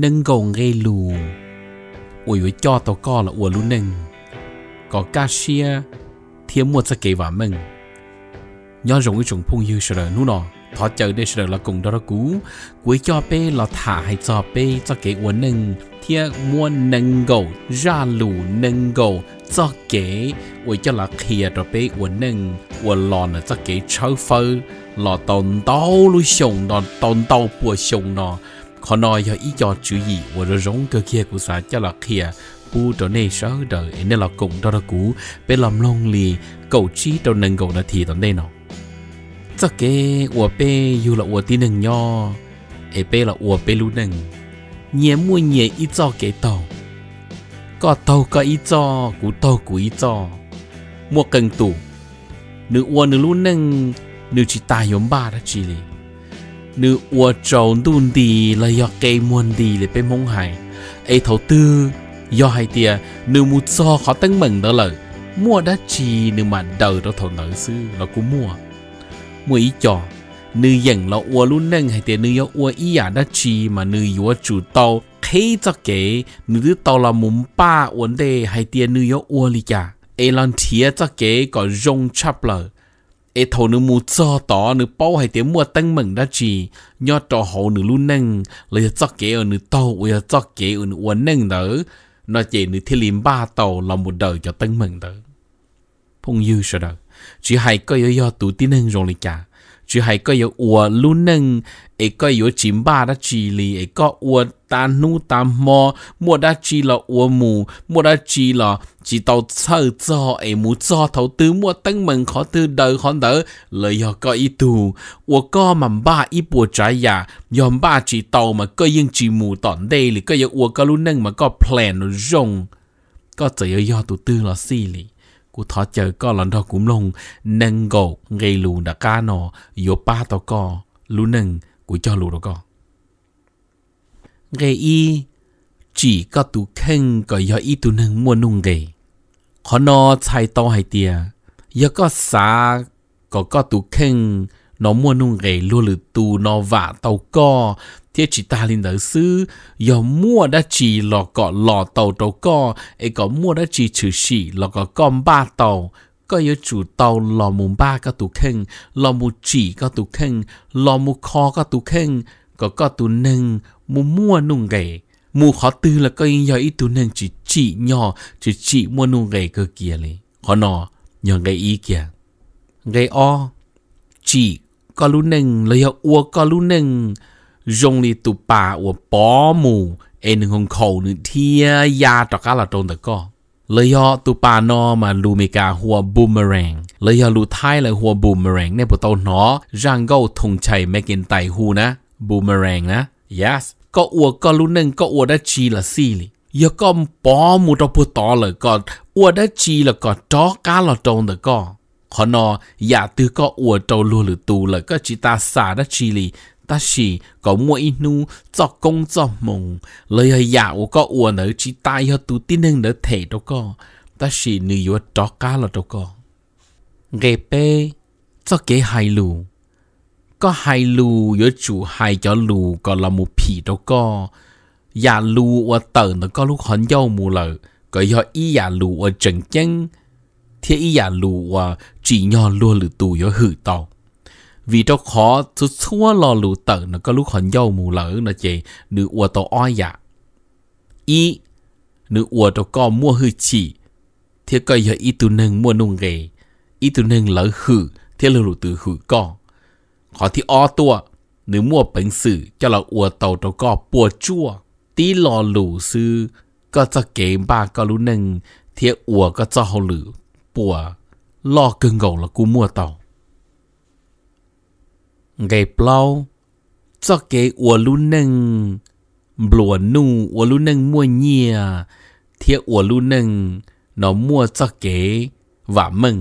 nâng gồng gây lù ủi với cho tao co là ủa lú nâng có ca xia thiên mua cho kế vào mình nhớ rộng cái chúng phung hiu sờ nu nọ thọ chờ sờ là cùng đó là cú cuối cho pe là thả hay cho pe cho kế ủa nâng thiên mua nâng gầu ra lù nâng gầu cho kế ủi cho là khìa rồi pe ủa nâng ủa lò là cho kế chớ phơ lò tồn tàu lú sùng nọ tồn tàu bùa sùng nọ họ nói giờ ý cho chữ gì và rồi giống cơ kia của xã cho là kia bu trở nên sợ đời nên là cũng đó là cũ bên làm lông lì cầu chi đâu nâng cầu là thì tận đây nọ, chắc cái của bé dù là của tí nâng nho ấy bé là của bé luôn nâng nhẹ mua nhẹ ý cho cái tàu có tàu có ý cho cú tàu cú ý cho mua cần tủ nữ của nữ luôn nâng nữ chỉ tài yếm ba đó chỉ liền nữ ua trâu đun đi là do cây muôn đi để bên mông hải ấy thấu tư do hai tia nữ mu cho khó tăng mừng đó là mua đã chi nữ mà đời đó thấu nở sư là cũng mua mua ý cho nữ là ua luôn nâng hai tia nữ do ua ý à đã chi mà nữ ua chủ tàu khi cho kế nữ đứa tàu là muốn ba vấn đề hai tia nữ do ua li cả ấy làm thiệt cho kế có rong chắp lời เอโทนึมูจอต่อนึเป้าให้เตียมัวตั้งมึงได้จียอดจอหูนึลุ่นนึงเลยจอกเกอนึเต้าเวยจอกเกอนึอวนนึงเด้อนอเจนึที่ลิมบ้าเต้าลำบุเดอจะตั้งมึงเด้อพงยูเสดอจีให้ก็ยอยอตูที่นึงรงลิกา chứ hay có yếu ua lu nâng ấy có yếu chim ba đã chì lì ấy có ua ta nu ta mò mua đã chì là ua mù mua đã chì là chỉ tàu sơ cho ấy mù cho thấu tư mua tăng mừng khó tư đời khó đỡ lời họ có ý tù ua có mà ba ý bùa trái giả dòm ba chỉ tàu mà có yên chỉ mù tọn đây lì có yếu ua có lu nâng mà có plan rồi rong có chỉ yếu tụ tư là xì lì กูทอเจอก็หลันทอกุมลงหนึ่งกกไงลูนักกาโนโยป้าตอก็ลูหนึ่งกูเจอลูตอก็ไงอีจีก็ตูเข่งก็ยออีตูหนึ่งมัวนุ่งไงขอนอใช้ตอให้เตียยอก็สาก็ก็ตูเข่ง nó mua nung gầy luôn lử tù nó vả tàu co thì chỉ ta linh đỡ sư giờ mua đã chỉ lọ cọ lọ tàu tàu co ấy có mua đã chỉ trừ chỉ lò có con ba tàu có yếu chủ tàu lọ mùng ba các tụ khen lọ mù chỉ các tụ khen lọ mù kho các tụ khen có có tủ nâng mù mua nung gầy mù khó tư là có yếu ít tụ nâng chỉ chỉ nhỏ chỉ chỉ mua nung gầy cơ kia này khó nọ nhờ gầy ý kìa, gầy o chỉ có lú nâng lời yếu ua có lú nâng งลีตุป用力都把อมูเอ็นของเขาหนึ่งเทียยาตอกาละตรงแต่ก็เลยยอตุปานอมาลูเมกาหัวบูมเมรงเลยยอลูไทยเลยหัวบูมเมรงในปตหนอร่างก็ทงชัยแมกินไตหูนะบูมเมรงนะ yes ก็อวดก็รู้หนึ่งก็อวดได้ชีละสี่ลิยก็ปอมูตอพูต่อเลยก็อวดได้ชีละก็จอกาละตรงแต่ก็ขอนออย่าตือก็อวดเจ้าลูหรือตูเลยก็จิตาสาดชีลี但是搞每努做工作梦，lời hay dạo có uổng ở chỉ tay họ tu tin hơn đỡ thể đâu có, ta chỉ nữ yếu trọ cá là đâu có. cho kế hai lù, có hai lù yếu chủ hai cho lù còn là một phì đâu có, nhà lù ở tờ nó có lúc hòn dâu mù cái họ y nhà lù ở trần chân, thế y nhà lù ở chỉ nhỏ lùa lử tù yếu hử vì cho khó thứ xua lò lù tờ nó có lúc hòn dâu mù lỡ nó chê nữ ua tàu oi dạ y nữ ua tàu co mua hư chỉ thế coi giờ y tù nâng mua nung ghề y tù nâng lỡ hử thế lù lù từ hử co khó thì o tua nữ mua bệnh sử cho là ua tàu tàu co bùa chua tí lò lù sư có cho kế ba có lũ nâng thế ua có cho hậu lử bùa lo cưng gầu là cú mua tàu งเปล่าจะเกอวัวลุนึงบลัวนูอวัวลุนึงมั่วเงียเทียอวัวลุนึงนอมั่วจะเกว่ามึง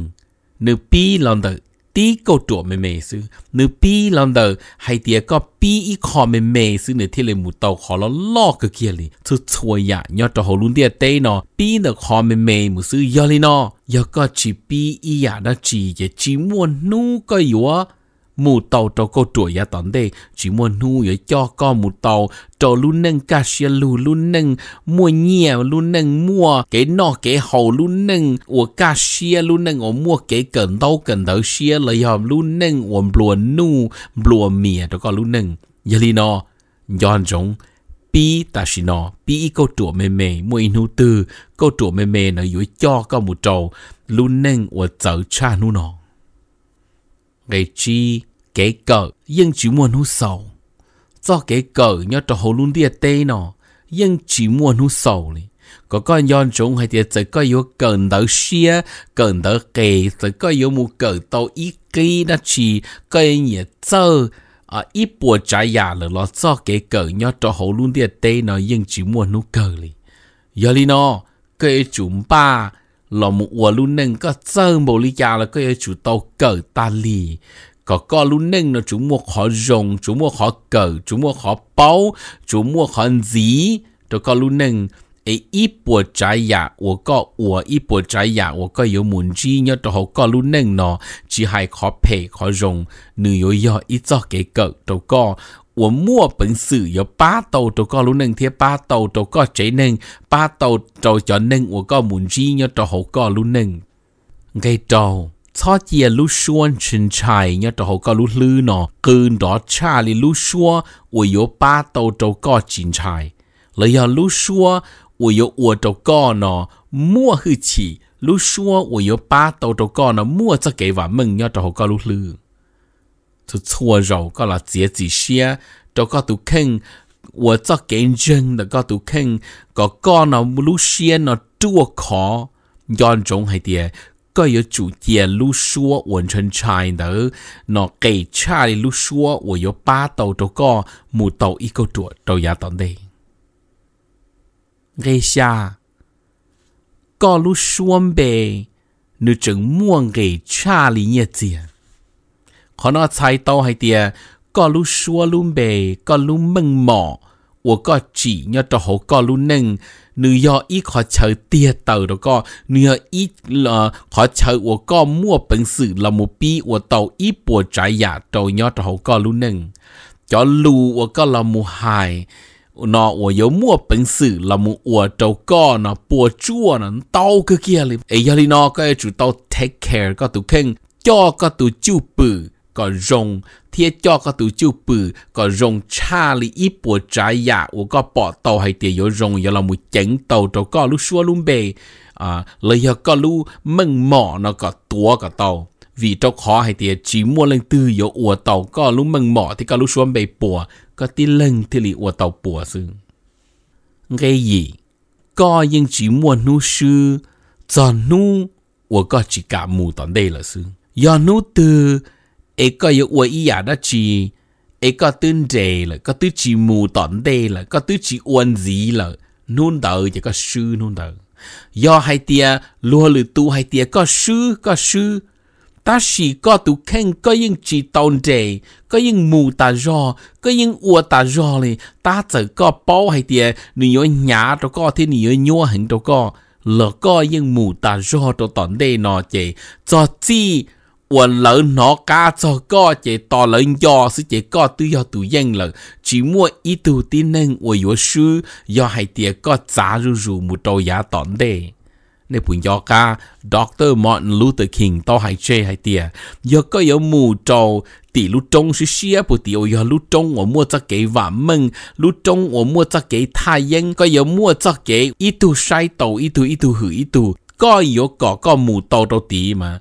นึปีลองเดอร์ตีก็ตัวไม่เมซึนึปีลองเดอร์ให้เตียก็ปีอีคอไม่เมซึเนื้อที่เลยหมูเต่าขอแล้วลอกก็เกียรีชุดวยยายอดจะหัวลุนเดียเต้เนาะปีเนื้อคอไม่เมยหมูซื้อยอลีเนาะยอก็ชีปีอีอยาดจีเยชีมัวนูก็อยู่ mù tàu trò cô chuột ya tòn đây chỉ muốn nu với cho co mù tàu trò luôn nâng ca xe lù luôn nâng mua nhiều luôn nâng mua cái nọ cái hậu luôn nâng của ca xe luôn nâng ở mua cái cần đâu cần đâu xe là yom luôn nâng của bùa nu bùa mía trò co luôn nâng giờ li nọ yon giống pi ta chỉ nó pi câu chuột mềm mềm mua inu tư câu chuột mềm mềm nó dưới cho co mù tàu luôn nâng của chợ cha nu nọ ngày chi cái cờ, yên chỉ muốn hút sầu. cho cái cờ nhớ cho hồ luôn địa tê nó, yên chỉ muốn hút sầu này. Có con yon chúng hay thì chỉ có yếu cần đỡ xia, cần đỡ kề, chỉ có yếu một cần tàu ý kì đó chỉ có nhẹ dơ. À, ít bộ trái nhà là nó do kế cờ nhớ cho hồ luôn địa tê nó yên chỉ muốn hút cờ này. Giờ đi nó, cái chúng ba, lò một ua luôn nâng có dơ mô lý là cái chủ tàu cờ ta lì có có luôn nên nó chúng mua khó rồng chúng mua khó cờ chúng mua khó bao chúng mua khó gì đó có luôn nên ấy ít bộ trái giả của có của ít bộ trái giả của có yếu muốn gì nhớ đó họ có luôn nên nó chỉ hay khó phe khó rồng nữ yếu do ít cho cái cờ đó có muốn mua ba ba ba tàu tàu tàu có có có có gì 我莫本事有八斗都搞路能贴八斗都搞谁能八斗都叫能我搞母鸡要都好搞路能，该招。cho chia lu xuân chân chai nhớ cho họ lu lư nó cơn đó cha li lu xua ủi yo ba tàu tàu có chân chai lấy giờ lu xua ủi yo ủa tàu có nó mua hư chỉ lu xua ủi yo ba tàu tàu có nó mua cho cái và mừng nhớ cho họ lu lư thì chua rồi có là dễ gì xe cho có tụ kinh 我做见证的角度看，个个那路线那多考，严重系啲，各有主见，路说完全差的，那给差的路说，我有八道都个，木道一个多都要到的。给下，各路说呗，你整莫给差的日子，可能猜到还的，各路说路呗，各路梦嘛，我个只要到好各路能。เนื้อยออีขอเชิเตียเต่าแล้วก็เนื้ออีเอ่อขอเชิอวก็มั่วเป็นสื่อละมุปีอัวเตาอีปวดใจหยาเต่ายอดเขาก็รู้หนึ่งจอลูอัวก็ละมุหายนออัวยมั่วเป็นสื่อละมุอวเต้าก็นอปวดจั่วนั้นเต่าก็เกียเลยเอ้ยลีนอก็จะจุเตา take care ก็ตุเข่งจอก็ตุจูปื้อ có rồng thiết cho có tủ chữ bự có rồng cha li ít bộ trái dạ, của có bỏ tàu hay tiền yếu rồng yếu là một chánh tàu cho có lúc xua luôn bề à lấy yếu có lúc mừng mỏ nó có tua có tàu vì trong khó hay tiền chỉ mua lên từ yếu ủa tàu có lúc mừng mỏ thì có lúc xua bề bùa có tí lần thì li ủa tàu bùa sư cái gì có nhưng chỉ mua nu sư cho nu 我个只感冒到内了是，要努的。ai có yêu ua ý à đó chỉ ấy có tương đề là có tứ chỉ mù tổn đề là có tứ chỉ uẩn gì là nôn đợi chỉ có sư nôn đợi do hai tia lúa lử tu hai tia có sư có sư ta chỉ có tu khen có những chỉ tồn đề có những mù ta do có những ua ta do này ta chỉ có bao hai tia nếu nhớ nhà cho có thì nếu nhớ hình cho có lỡ có những mù ta do cho tổn đề nó chỉ cho chi quần lỡ nó cá cho có chỉ to lớn do sự chỉ có tự do tự dân lợ chỉ mua ít tu tin nên của yếu sư do hai tiệt có giá rù rù một trâu giá tọn đề nên bùn do ca Dr. Martin Luther King to hai chê hai tiệt do có yếu mù trâu tỷ lúc trong sự xia bộ tỷ yếu lúc trong của mua cho cái và mừng lúc trong của mua cho cái thai nhân có yếu mua cho cái ít tu sai tàu ít tu ít tu hử ít tu có yếu có có mù tàu đâu tí mà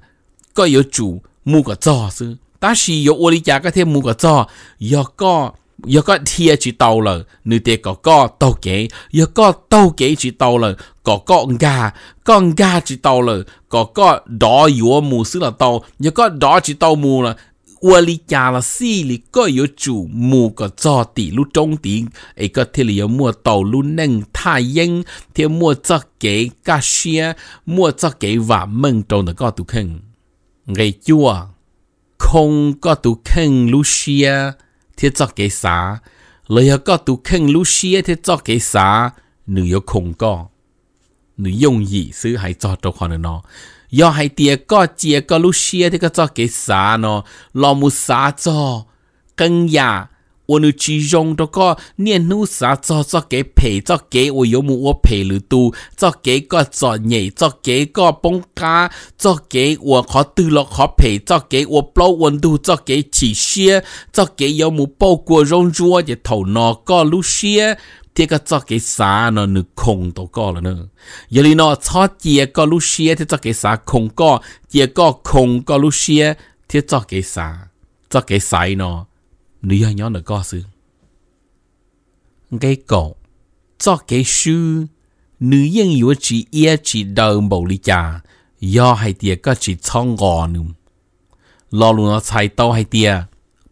ก็有煮木个灶是，但是有我的家个天木个灶，有个有个天去到了，你得个个到给，有个到给去到了，个个家个家去到了，个个打药木是了到，有个打去到木了。我里家了西里个有主木个灶底路中底，一个铁里有木道路能太阳，天木则给个些木则给瓦门中的个都肯。n g ư y chua không có tụ khen Lucia thì cho cái xá lời có tụ khen Lucia thì cho cái xá nữ yêu không có nữ dùng gì s ứ h a y cho cho con nó do hãy tiệt có chia có Lucia thì có cho cái xá nó lo mu xá cho cân nhà 我呢只用到个念努啥做做给陪做给我有木我陪了都做给个做业做给个崩家做给我可对了可陪做给我包温度做给起些做给有木包括用住我的头脑个路些。这个做给啥呢？你空都够了呢。有哩呢，炒这个路线，这做给啥空个？这个空个路线，这做给啥？做给啥呢？lý do nhỏ nữa có sự cái cổ cho cái sư nữ nhân yếu chỉ yêu chỉ đầu bầu lý cha do hay tiệt có chỉ trong gò nữa lo luôn nó chạy tàu hay tiệt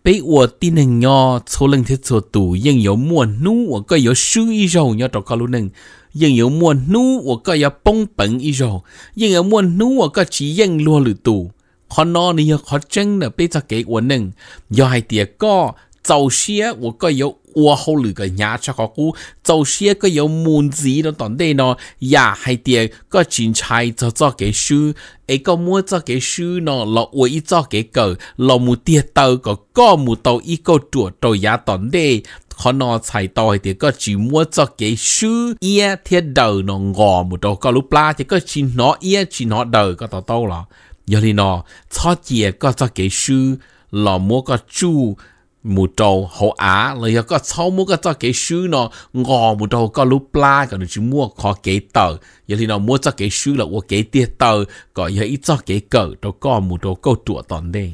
bị ủa tin hình nhỏ số lần thiết số tủ nhưng yếu mua nú ủa có yếu sư y rồi nhỏ trò có luôn nâng nhưng yếu mua nú ủa có yếu bông bẩn y rồi nhưng yếu mua nú ủa có chỉ nhưng luôn lử tủ 可那你要可真的被这给我弄，要还点个早些我个有我后里个伢吃个股，早些个有门子的当地呢，也还点个警察就做给书，一个么做给书呢，落我一做给狗，落木跌到个个木到一个多到也当地。可能才到的个只么做给书，也贴到那我木到个路拉，这个只拿也只拿到个到到了。giờ thì nó cho chị có cho cái sư lò mua có chu mù trâu hậu á rồi giờ có sau mua có cho cái sư nó ngò mù trâu có lúc pla còn chỉ mua khó cái tờ giờ thì nó mua cho cái sư là của cái tiết tờ có giờ ít cho cái cờ đâu có mù trâu câu trụ toàn đây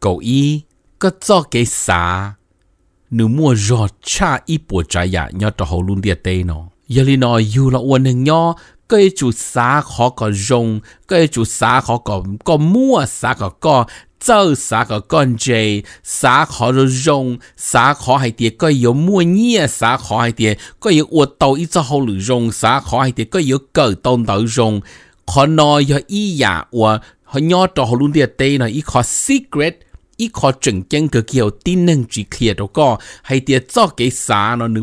cậu y có cho cái xá nếu mua rò cha ít bùa trái dạ nhau cho hậu luôn tiệt tê nó giờ thì nó dù là uốn hình nhau cái chủ xã khó có rong, cái chủ xã khó có có mua xã có có châu xã có con gì xã họ rồi dùng xã họ hay tiệt, cái yếu mua nhia xã khó hay tiệt, cái yếu uất tàu ít cho họ lựa dùng xã họ hay tiệt, cái yếu cởi tông tàu rong, khó nói cho ý giả và họ nhớ cho họ luôn địa tây này ít khó secret ít khó chứng kiến cái kiểu tin năng trí kia đó có hay tiệt cho cái xã nó nữa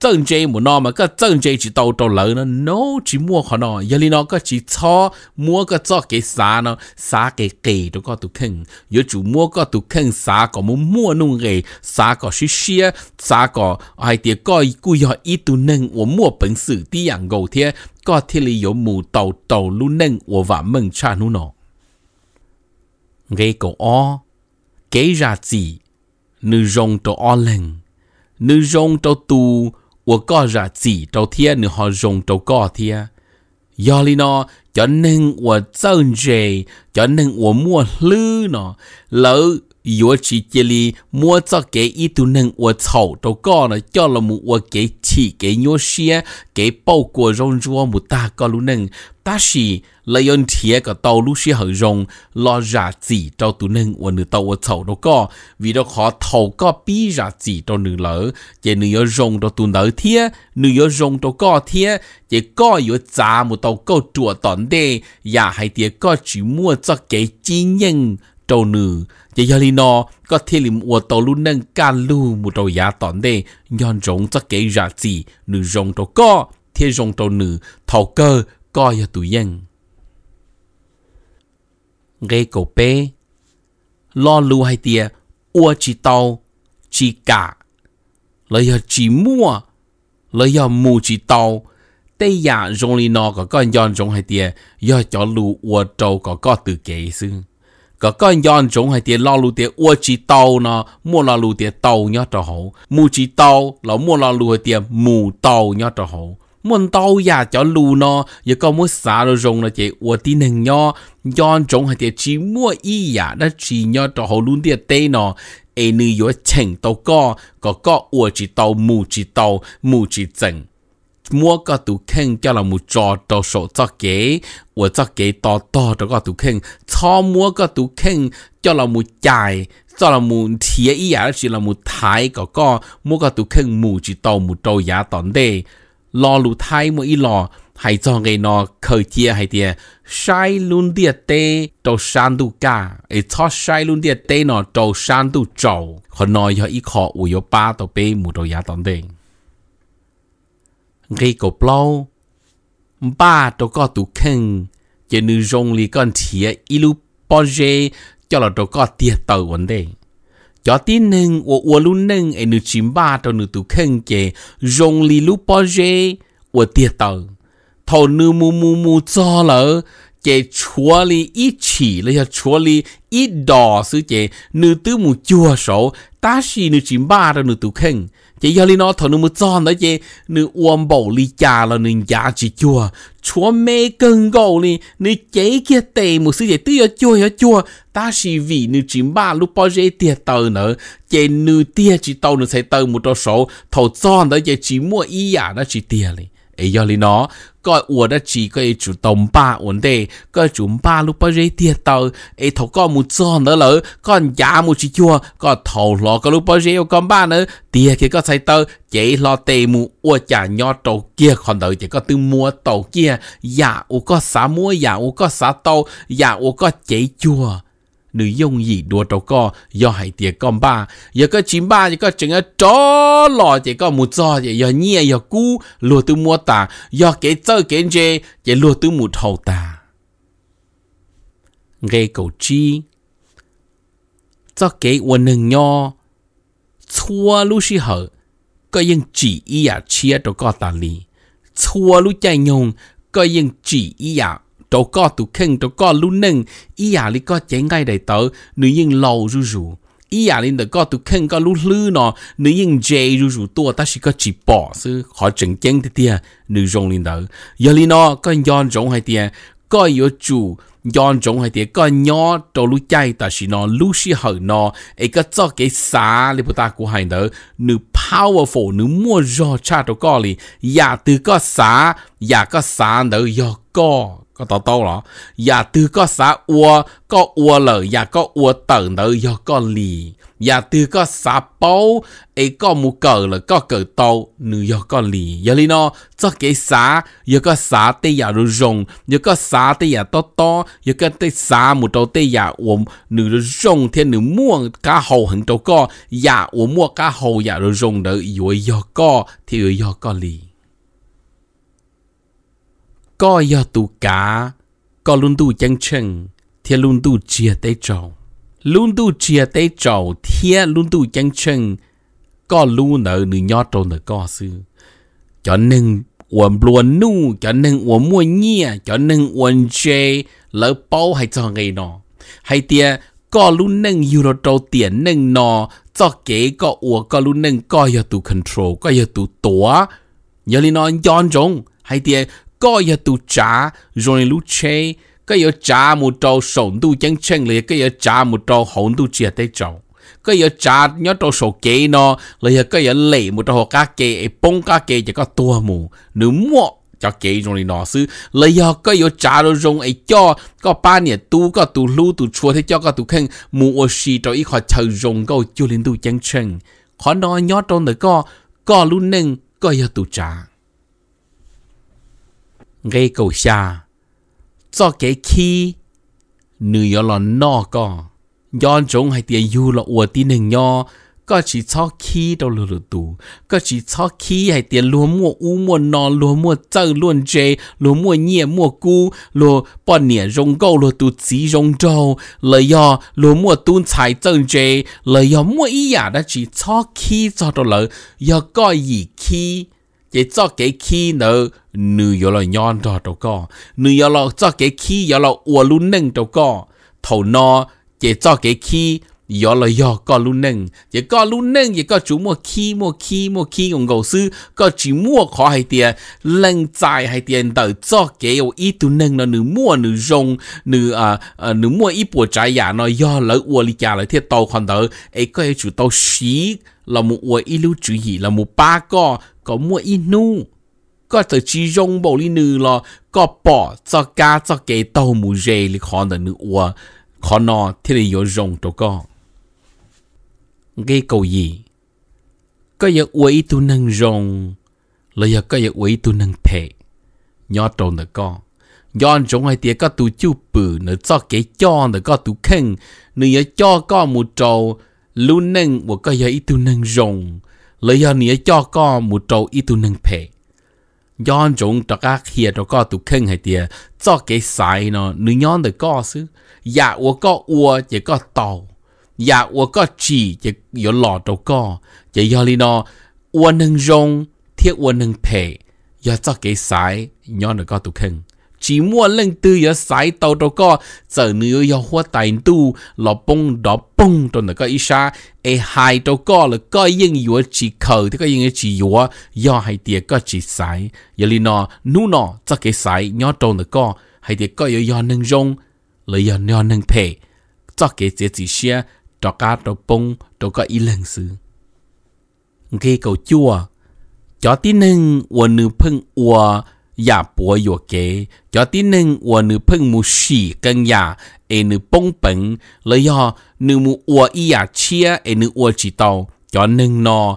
正 chế một nó mà cái 正 chế chỉ đầu đầu lớn nó nó chỉ mua khó nó giờ nó cái chỉ cho mua cái cho cái 啥 nó 啥 cái cái đó có tụ khen giờ chủ mua có tụ khen 啥 có muốn mua nung cái 啥 có xí xí 啥 có ai thì có cú giờ ít tụ nâng 我 mua 本事第样够贴 có thiết lý có mù đầu đầu lu nâng 我 và mừng cha nu nó cái cổ o cái ra gì nữ rồng đầu o lưng nữ rồng đầu tu 我个日子周天你好用周个天，要哩呢，cho nên 我正觉，cho nên 我莫虑呢，老。我去这里摸着给一度能我草都搞了，叫了木我给起给牛些给包裹容住我木大搞路能，但是来用铁个道路是很容，老日子到度能我能到我草都搞，为了好头个比日子到能了，这你要容到度能铁，你要容到高铁，这高要砸木到高多当的，也还得高去摸着给经营。trâu nữ, và do lý nó có thể lìm ua tàu lưu nâng ca lưu một trâu giá tỏn đề, nhòn rộng cho kể ra gì, nữ rộng trâu có, thế rộng trâu nữ, thảo cơ, coi cho tụi Gây cổ bê, lo lưu hay tìa, ua chỉ tàu, chỉ cả, lời chỉ mua, lời giờ mù chỉ tây giả rong lý nó có con nhòn rộng hay tìa, do cho lưu trâu có từ kể xương. ก็ก็ย้อนจงให้เตียลอลูเตียอ้วจีเตาเนาะมัวลอลูเตียเตาเนาะจะหูมูจีเตาเรามัวลอลูเตียมูเตาเนาะจะหูมันเตาอยากจะลูเนาะอย่าก็มัวสาเราจงนะเจอ้วตีหนึ่งเนาะย้อนจงให้เตียจีมัวอีอยากนะจีเนาะจะหูลุนเตียเตเนาะเอนี่อยู่เฉิงเตาก็ก็ก็อ้วจีเตามูจีเตามูจีเจิง mua cái tủ kinh cho là một trò đồ sổ cho kế và cho kế to to cho cái tủ kinh, cho mua cái tủ kinh cho là một chài cho là một thiệt ý là chỉ là một thái có có mua cái tủ kinh mù chỉ tàu một trâu giá tòn đề lo lù thái một ý lo hay cho người nó khởi chia hay tiền sai luôn địa tê trâu san đủ cả ấy cho sai luôn địa tê nó trâu san đủ trâu còn nói cho ý khó ủi ba tàu bê một trâu giá tòn đề gây cổ plau ba to có tụ khen chỉ nữ rong li con thìa ilu poje cho là to có tiệt tàu vấn đề cho tin nâng ô ô lu nâng ai nữ chim ba to nữ tụ khen chỉ rong li lu poje ô tiệt tàu thầu nữ mu mu mu cho là, chỉ chúa li ít chỉ là chúa li ít đỏ sự chỉ nữ tứ mu chua sổ ta chỉ nữ chim ba tổ nữ tụ khen chỉ giờ nó thằng nó mới chọn đó chứ nó uống bầu ly trà là nó giá chỉ chua chua mê cân gầu nè nó chế kia tệ một sự gì tí ở chua ở chua ta chỉ vì nó chỉ ba lúc bao giờ tiệt tờ nữa chế nó tiệt chỉ tàu nó sẽ tờ một đồ số thầu chọn đó chứ chỉ mua ý à nó chỉ tiệt này ấy do lý nó coi ủa đã chỉ có ấy chủ tổng ba ổn đề coi chủ ba lúc bao giờ tiệt tàu ấy thầu con một giòn nữa lỡ con giá chua con thầu lọ con lúc bao giờ con ba nữa tiệt kia có sai tàu chỉ lo tề mù ủa chả nho tàu kia còn đợi chỉ có tư mua tàu kia dạ ủa có xá mua dạ ủa có xá tàu dạ ủa có chỉ chua nữ dùng gì đua trâu co do hai tiệt con ba giờ có chín ba giờ có chừng ở chó lò chỉ có một giò giờ giờ nhẹ giờ cú lùa từ mua ta giờ cái chơi cái gì giờ lùa từ một hậu ta nghe cầu chi cho cái quần nương nho chua lúc xí hở có những chỉ ý à chia trâu ta lì chua lúc chạy nhung có những chỉ ý chỗ có tụ khen chỗ có lu nâng ý à lý có chế ngay đầy tớ nữ yên lâu rù rù ý à lý có tụ khen có lu lư nọ nữ yên dê rù rù tua ta chỉ có chỉ bỏ sư khó chừng chén thì tia nữ rong linh tớ giờ lý nó có nhọn rong hay tia có yếu chủ nhọn giống hay thế có nhỏ trâu lú chay ta chỉ nó lú xí hở nó ấy có cho cái xá li bút ta của hai nữa nữ powerful nữ mua rõ cha trâu có li yà dạ từ có xá yà dạ có xá nữa yo có ก็ต่อโต้หรออย่าตือก็สาอัวก็อัวเลยอย่าก็อัวเติร์นเลยอย่าก็ลีอย่าตือก็สาเป้าไอ้ก็มูเกิดเลยก็เกิดโตหนูอย่าก็ลีอย่าลีเนาะจะเกสาอย่าก็สาเตอย่ารุจงอย่าก็สาเตอย่าโตโตอย่าก็เตสาหมูโตเตอย่าอมหนูรุจงเทียนหนูม่วงกาหูหันโตก็อย่าอมม่วงกาหูอย่ารุจงเด้ออยู่อย่าก็เทียอย่าก็ลี có yếu tố cả có luôn tu chân chân thì luôn tu chia tế trọng luôn tu chia tế trọng thì luôn tu chân chân có luôn nợ nữ nho trầu nợ có sư cho nên uẩn luôn nu cho nên uẩn mua nhia cho nên uẩn chê lỡ bao hay cho ngày nọ hay tia có luôn nâng euro trầu tiền nâng nọ cho kế có uẩn có luôn nâng có yếu tố control có yếu tố tủa nhớ lý nọ yon trống hay tia có giờ tu trả rồi lúc chế cái giờ trả một trâu sống tu chân chân liền cái giờ trả một trâu hổn tu chia tới trâu cái giờ trả nhớ trâu sổ kế nó là cái giờ lệ một trâu cá kế bông cá kế chỉ có tua mù nếu mua cho kế rồi nó sư là giờ cái giờ trả rồi dùng ấy cho có ba ba 年 tu có tu lu tu chua thế cho có tu khen mua ô xì cho ít khỏi chờ dùng câu chưa lên tu chân chân khó nói nhớ trâu nữa có có luôn nên có giờ tu trả gây cầu xa cho cái khi nữ yếu là nó có yon chúng hay tiền yêu là ủa tin hình nhò, có chỉ cho khi đâu lừa lừa tù có chỉ cho khi hay tiền lúa mua u mua nọ lúa mua trâu luôn chê lúa mua nhẹ mua cu lúa bỏ nhẹ rong câu lúa tù chỉ rong trâu lời do lúa mua tuôn xài trâu chê lời do mua ý giả à đã chỉ cho khi cho đâu lỡ do có gì khi chỉ cho cái khi nợ nữ yếu là nhon đó đâu có nữ yếu là cho cái khi yếu là ua luôn nâng đâu có thầu nó chỉ cho cái khi yếu là yếu có luôn nâng chỉ có luôn nâng chỉ có chú mua khi mua khi mua khi còn gầu sư có chỉ mua khó hay tiền lần dài hay tiền đợi cho cái yếu ít tu nâng nó nữ mua nữ rong nữ à nữ mua ít bộ trái giả nó yếu là ua li chả là thiết tàu còn đỡ ấy có chủ tàu xí là một uy ilu chủ ý là một ba có có mua inu có thể chỉ dùng bộ lý nữ là có bỏ cho cá cho cái tàu mù rê lý khó nở nữ ua khó nọ thì là yếu dùng cho có cái câu gì có yếu uy tu năng dùng là yếu có yếu uy tu năng thể nhỏ trồn nở có yon chúng hay tiệt có tu chú bự nở cho cái cho nở các tu khen nửa cho có một trâu lu nâng của cái gì tu nâng rồng lấy do nia cho co một trâu ít tu nâng phe yon rồng cho các kia cho co tu khen hay tiề cho cái sai nó nữ yon được co xứ dạ của co ua chỉ có tàu dạ của co chỉ chỉ có lọ cho co chỉ do li nó ua nâng rồng thiết ua nâng phe do cho cái sai yon được co tu khen chỉ mua lên từ giờ sai tàu đâu có giờ nữa giờ hoa tài tu lọ bông đó bông trong đó có ít xa e hai đâu có là có yên yếu chỉ khờ thì có yên chỉ yếu do hai tiệt có chỉ sai giờ li nọ nu nọ cho cái sai nhỏ trong đó có hai tiệt có yếu do nâng rong là do nhỏ nâng phe cho cái chỉ chỉ xe cho cá đâu bông đâu có ít lần sự cái câu chua cho tí nâng uo nữ phân uo ya dạ bùa yo cho tin nâng ua nữ phân mù xì cân ya dạ, e bông bẩn lấy yo nữ mù ua y ya dạ chia e chỉ tàu cho nâng no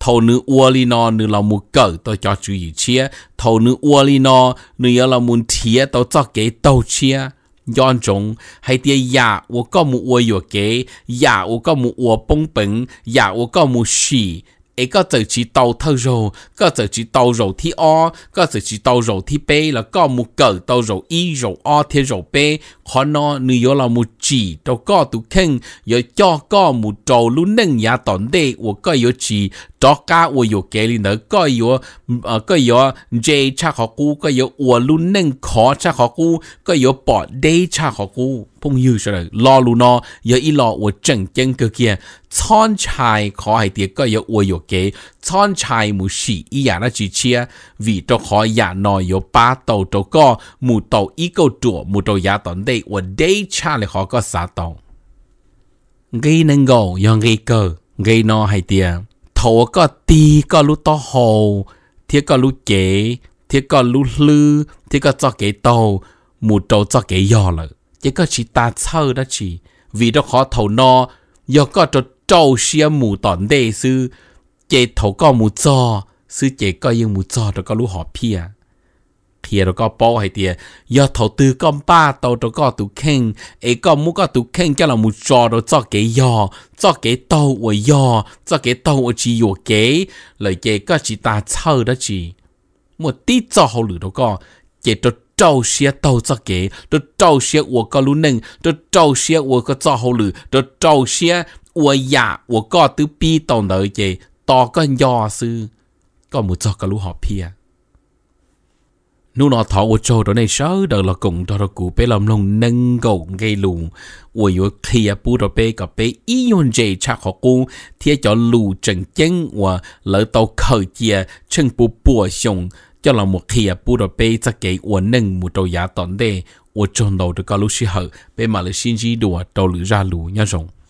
thầu nữ ua li no nữ là mù cỡ tôi cho chú ý chia thầu nữ ua li no nữ yo là mù thía tôi cho kế tàu chia yon chong hay tia ya wo ko mu wo yo ke ya wo mu bông bẩn ya wo ko mu xì ấy có tự chỉ tàu thơ rồ, có tự chỉ tàu rồ thi o, có tự chỉ tàu rồi thi bê là có một cỡ tàu rồi y rồi o thi rồi bê, khó nó nữ yếu là một chỉ tàu có tụ khen, yếu cho có một trâu lũ nâng nhà tổn đề, ổ có yếu chỉ 作家我有给你的，个有呃个有 J 插学股，个有我路能考插学股，个有 b o d 插学股，朋友说了，老路呢有一老我正经个件，参差考系的个有我有给，参差冇事一样那几切，为着考也内有八道到个，冇到一个多，冇到也等地，我 D 插嚟考个啥道，佢能够有佢个，佢呢系点？头ก็ตีก็รู้ต่อโหเทียก็รู้เก๋เทียก็รู้ลือเทียก็จอเก๋โตหมู่โตจอเก๋ยอเลยเจ๊ก็ชีตาเช่านะชีวีดขอเถานอยอก็จะเจ้าเชียหมู่ตอนเดซื้อเจ๊เถาก็หมู่จอซื้อเจ๊ก็ยังหมู่จอแล้วก็รู้หอเพีย hiền rồi có bó hay tiền giờ thầu tư con ba tàu rồi có tụ khen ấy có muốn có tụ khen cho là một trò rồi cho cái giò cho cái tàu của giò cho cái tàu của chỉ của cái lời cái có chỉ ta chơi đó chỉ một tí cho hậu lửa đó có cái cho trâu xe tàu cho cái cho trâu xe ở có lũ nâng cho trâu xe ở có cho hậu lửa cho trâu xe ở nhà ở có tứ pi tàu nợ chế to con giò sư có một cho cái lũ họ pia nu nó thọ ô cho đó này sớ đó là cùng đó là cụ bé làm lông nâng cầu gây lùn ô yếu kia bù đó bé gặp bé ý yon dê chắc họ cô thiê cho lù chân chân và lỡ tàu khởi chia chân bù bùa xong cho là một kia bù đó bé chắc kể ô nâng một đầu giá tổn đề ô chôn đầu được có lúc sĩ hở bé mà là xin gì đùa đầu lửa ra lù nhá rộng